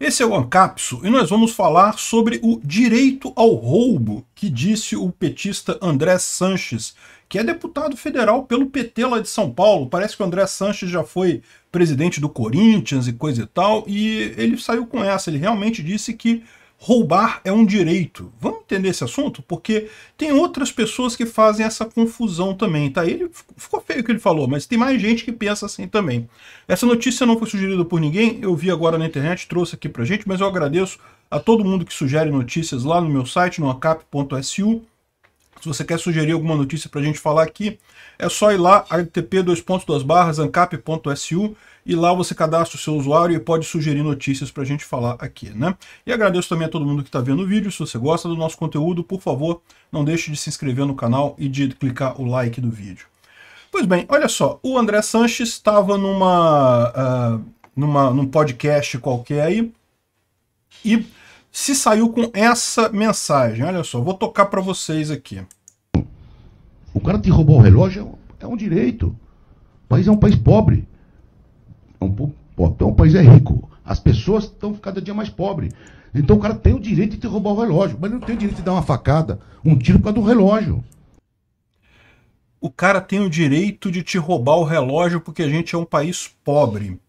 Esse é o Ancapso e nós vamos falar sobre o direito ao roubo que disse o petista André Sanches, que é deputado federal pelo PT lá de São Paulo. Parece que o André Sanches já foi presidente do Corinthians e coisa e tal, e ele saiu com essa. Ele realmente disse que roubar é um direito entender esse assunto, porque tem outras pessoas que fazem essa confusão também, tá? Ele ficou feio o que ele falou, mas tem mais gente que pensa assim também. Essa notícia não foi sugerida por ninguém, eu vi agora na internet, trouxe aqui pra gente, mas eu agradeço a todo mundo que sugere notícias lá no meu site, no acap.su. Se você quer sugerir alguma notícia para a gente falar aqui, é só ir lá, http://ancap.su e lá você cadastra o seu usuário e pode sugerir notícias para a gente falar aqui, né? E agradeço também a todo mundo que está vendo o vídeo. Se você gosta do nosso conteúdo, por favor, não deixe de se inscrever no canal e de clicar o like do vídeo. Pois bem, olha só, o André Sanches estava numa, uh, numa, num podcast qualquer aí e se saiu com essa mensagem. Olha só, vou tocar para vocês aqui. O cara te roubou o relógio é um é direito. O país é um país pobre. É um Então o é país é rico. As pessoas estão cada dia mais pobres. Então o cara tem o direito de te roubar o relógio, mas não tem o direito de dar uma facada, um tiro por causa do relógio. O cara tem o direito de te roubar o relógio porque a gente é um país pobre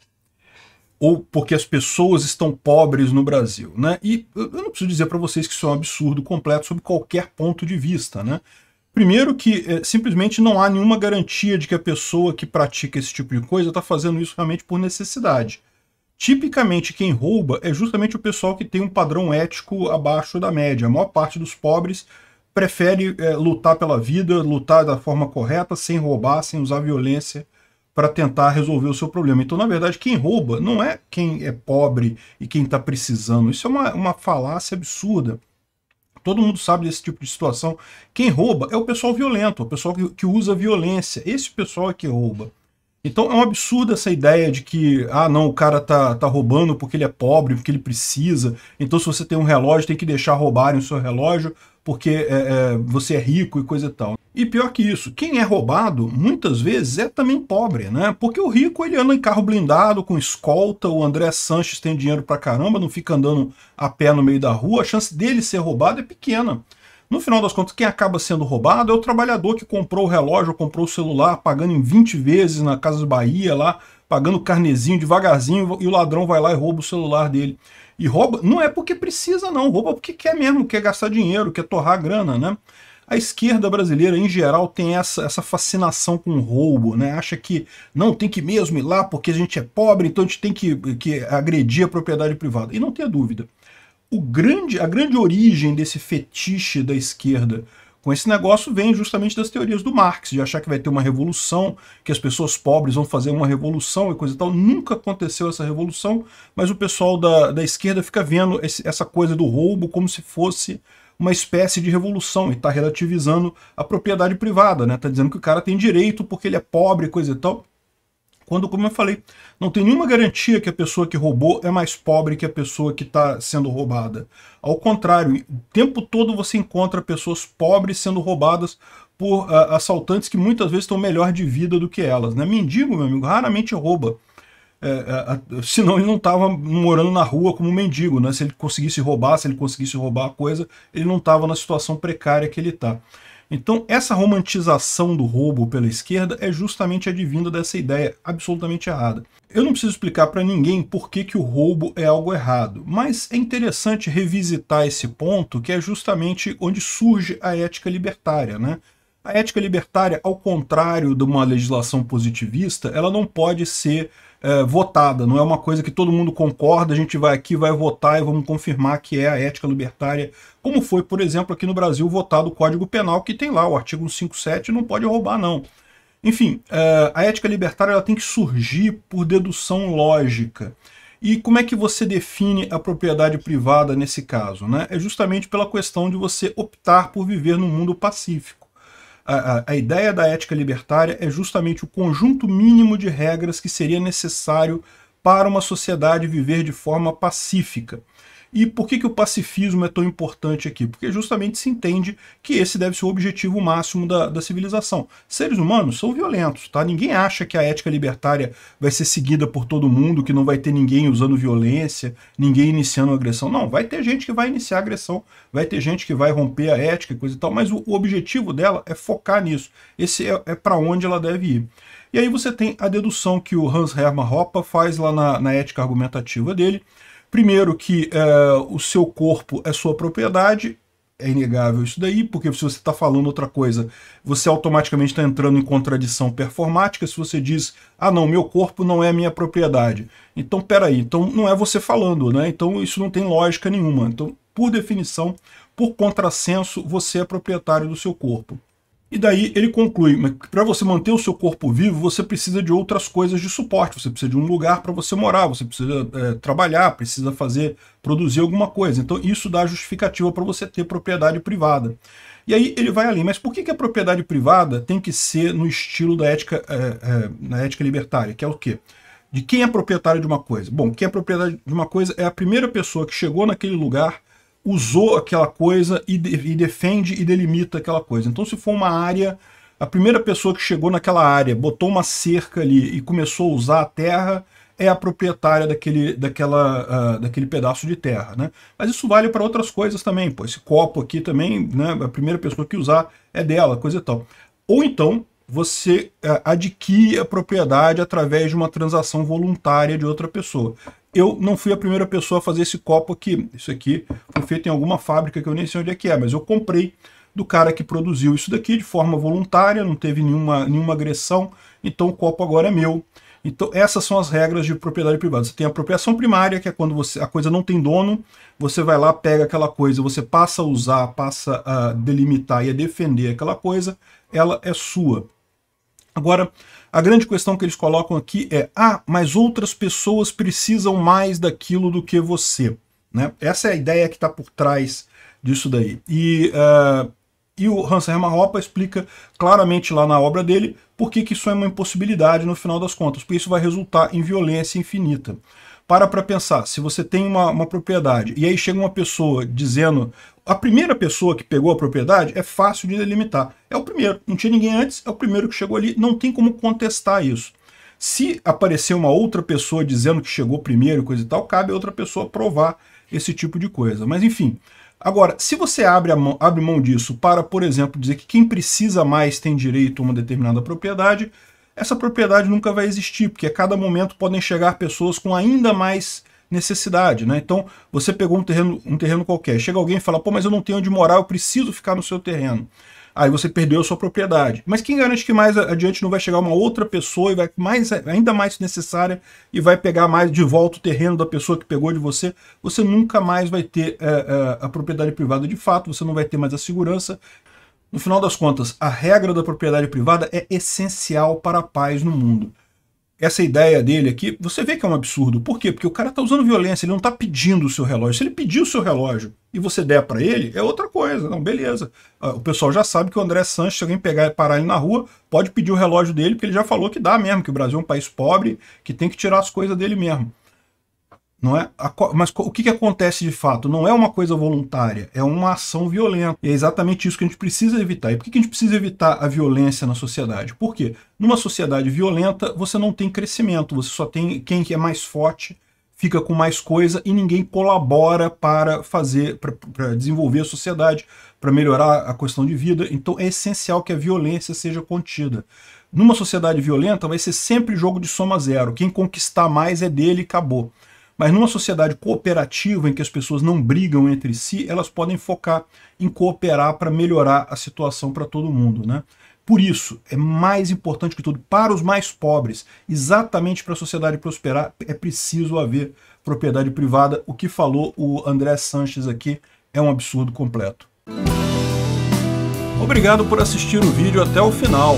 ou porque as pessoas estão pobres no Brasil. Né? E eu não preciso dizer para vocês que isso é um absurdo completo sob qualquer ponto de vista. Né? Primeiro que é, simplesmente não há nenhuma garantia de que a pessoa que pratica esse tipo de coisa está fazendo isso realmente por necessidade. Tipicamente quem rouba é justamente o pessoal que tem um padrão ético abaixo da média. A maior parte dos pobres prefere é, lutar pela vida, lutar da forma correta, sem roubar, sem usar violência para tentar resolver o seu problema. Então, na verdade, quem rouba não é quem é pobre e quem está precisando. Isso é uma, uma falácia absurda. Todo mundo sabe desse tipo de situação. Quem rouba é o pessoal violento, o pessoal que, que usa violência. Esse pessoal é que rouba. Então é um absurdo essa ideia de que, ah, não, o cara tá, tá roubando porque ele é pobre, porque ele precisa. Então, se você tem um relógio, tem que deixar roubarem o seu relógio porque é, é, você é rico e coisa e tal. E pior que isso, quem é roubado muitas vezes é também pobre, né? Porque o rico ele anda em carro blindado, com escolta, o André Sanches tem dinheiro pra caramba, não fica andando a pé no meio da rua, a chance dele ser roubado é pequena. No final das contas, quem acaba sendo roubado é o trabalhador que comprou o relógio, comprou o celular, pagando em 20 vezes na Casa Bahia lá, pagando carnezinho devagarzinho, e o ladrão vai lá e rouba o celular dele. E rouba, não é porque precisa não, rouba porque quer mesmo, quer gastar dinheiro, quer torrar grana, né? A esquerda brasileira, em geral, tem essa, essa fascinação com roubo, né? Acha que não tem que mesmo ir lá porque a gente é pobre, então a gente tem que, que agredir a propriedade privada. E não tenha dúvida. O grande, a grande origem desse fetiche da esquerda com esse negócio vem justamente das teorias do Marx, de achar que vai ter uma revolução, que as pessoas pobres vão fazer uma revolução e coisa e tal. Nunca aconteceu essa revolução, mas o pessoal da, da esquerda fica vendo esse, essa coisa do roubo como se fosse uma espécie de revolução e está relativizando a propriedade privada, né? Está dizendo que o cara tem direito porque ele é pobre, coisa e tal. Quando, como eu falei, não tem nenhuma garantia que a pessoa que roubou é mais pobre que a pessoa que está sendo roubada. Ao contrário, o tempo todo você encontra pessoas pobres sendo roubadas por uh, assaltantes que muitas vezes estão melhor de vida do que elas. Né? Mendigo, meu amigo, raramente rouba. É, é, senão ele não estava morando na rua como mendigo, né? Se ele conseguisse roubar, se ele conseguisse roubar a coisa, ele não estava na situação precária que ele está. Então, essa romantização do roubo pela esquerda é justamente advinda dessa ideia absolutamente errada. Eu não preciso explicar para ninguém por que, que o roubo é algo errado, mas é interessante revisitar esse ponto, que é justamente onde surge a ética libertária, né? A ética libertária, ao contrário de uma legislação positivista, ela não pode ser é, votada, não é uma coisa que todo mundo concorda, a gente vai aqui, vai votar e vamos confirmar que é a ética libertária, como foi, por exemplo, aqui no Brasil votado o Código Penal, que tem lá o artigo 157, não pode roubar não. Enfim, é, a ética libertária ela tem que surgir por dedução lógica. E como é que você define a propriedade privada nesse caso? Né? É justamente pela questão de você optar por viver num mundo pacífico. A, a, a ideia da ética libertária é justamente o conjunto mínimo de regras que seria necessário para uma sociedade viver de forma pacífica. E por que, que o pacifismo é tão importante aqui? Porque justamente se entende que esse deve ser o objetivo máximo da, da civilização. Seres humanos são violentos, tá? Ninguém acha que a ética libertária vai ser seguida por todo mundo, que não vai ter ninguém usando violência, ninguém iniciando agressão. Não, vai ter gente que vai iniciar agressão, vai ter gente que vai romper a ética e coisa e tal, mas o, o objetivo dela é focar nisso. Esse é, é para onde ela deve ir. E aí você tem a dedução que o Hans Hermann Hoppe faz lá na, na ética argumentativa dele, Primeiro que é, o seu corpo é sua propriedade, é inegável isso daí, porque se você está falando outra coisa, você automaticamente está entrando em contradição performática se você diz, ah não, meu corpo não é minha propriedade. Então, peraí, então não é você falando, né? Então isso não tem lógica nenhuma. Então, por definição, por contrassenso, você é proprietário do seu corpo. E daí ele conclui, mas para você manter o seu corpo vivo, você precisa de outras coisas de suporte, você precisa de um lugar para você morar, você precisa é, trabalhar, precisa fazer, produzir alguma coisa. Então isso dá justificativa para você ter propriedade privada. E aí ele vai além, mas por que, que a propriedade privada tem que ser no estilo da ética, é, é, na ética libertária, que é o quê? De quem é proprietário de uma coisa? Bom, quem é proprietário de uma coisa é a primeira pessoa que chegou naquele lugar usou aquela coisa e, de, e defende e delimita aquela coisa. Então se for uma área, a primeira pessoa que chegou naquela área, botou uma cerca ali e começou a usar a terra, é a proprietária daquele, daquela, uh, daquele pedaço de terra. Né? Mas isso vale para outras coisas também. Pô. Esse copo aqui também, né, a primeira pessoa que usar é dela, coisa e tal. Ou então, você uh, adquire a propriedade através de uma transação voluntária de outra pessoa eu não fui a primeira pessoa a fazer esse copo aqui. Isso aqui foi feito em alguma fábrica que eu nem sei onde é que é, mas eu comprei do cara que produziu isso daqui de forma voluntária, não teve nenhuma, nenhuma agressão, então o copo agora é meu. Então essas são as regras de propriedade privada. Você tem a apropriação primária, que é quando você, a coisa não tem dono, você vai lá, pega aquela coisa, você passa a usar, passa a delimitar e a defender aquela coisa, ela é sua. Agora, a grande questão que eles colocam aqui é: ah, mas outras pessoas precisam mais daquilo do que você. Né? Essa é a ideia que está por trás disso daí. E, uh, e o Hans Hermann Hoppe explica claramente lá na obra dele por que, que isso é uma impossibilidade no final das contas, porque isso vai resultar em violência infinita para para pensar, se você tem uma, uma propriedade e aí chega uma pessoa dizendo a primeira pessoa que pegou a propriedade é fácil de delimitar. É o primeiro, não tinha ninguém antes, é o primeiro que chegou ali, não tem como contestar isso. Se aparecer uma outra pessoa dizendo que chegou primeiro coisa e tal, cabe a outra pessoa provar esse tipo de coisa. Mas enfim. Agora, se você abre, mão, abre mão disso para, por exemplo, dizer que quem precisa mais tem direito a uma determinada propriedade, essa propriedade nunca vai existir, porque a cada momento podem chegar pessoas com ainda mais necessidade, né? Então, você pegou um terreno, um terreno qualquer, chega alguém e fala, pô, mas eu não tenho onde morar, eu preciso ficar no seu terreno. Aí você perdeu a sua propriedade. Mas quem garante que mais adiante não vai chegar uma outra pessoa e vai mais, ainda mais necessária e vai pegar mais de volta o terreno da pessoa que pegou de você? Você nunca mais vai ter é, é, a propriedade privada de fato, você não vai ter mais a segurança no final das contas, a regra da propriedade privada é essencial para a paz no mundo. Essa ideia dele aqui, você vê que é um absurdo. Por quê? Porque o cara está usando violência, ele não está pedindo o seu relógio. Se ele pedir o seu relógio e você der para ele, é outra coisa. Não, beleza. Ah, o pessoal já sabe que o André Sanches, se alguém pegar parar ele na rua, pode pedir o relógio dele, porque ele já falou que dá mesmo, que o Brasil é um país pobre, que tem que tirar as coisas dele mesmo. Não é? Mas o que, que acontece de fato? Não é uma coisa voluntária, é uma ação violenta. E é exatamente isso que a gente precisa evitar. E por que, que a gente precisa evitar a violência na sociedade? Por quê? Numa sociedade violenta, você não tem crescimento, você só tem quem é mais forte fica com mais coisa e ninguém colabora para fazer, para desenvolver a sociedade, para melhorar a questão de vida. Então é essencial que a violência seja contida. Numa sociedade violenta vai ser sempre jogo de soma zero. Quem conquistar mais é dele e acabou. Mas numa sociedade cooperativa em que as pessoas não brigam entre si, elas podem focar em cooperar para melhorar a situação para todo mundo. Né? Por isso, é mais importante que tudo, para os mais pobres, exatamente para a sociedade prosperar, é preciso haver propriedade privada. O que falou o André Sanches aqui é um absurdo completo. Obrigado por assistir o vídeo até o final.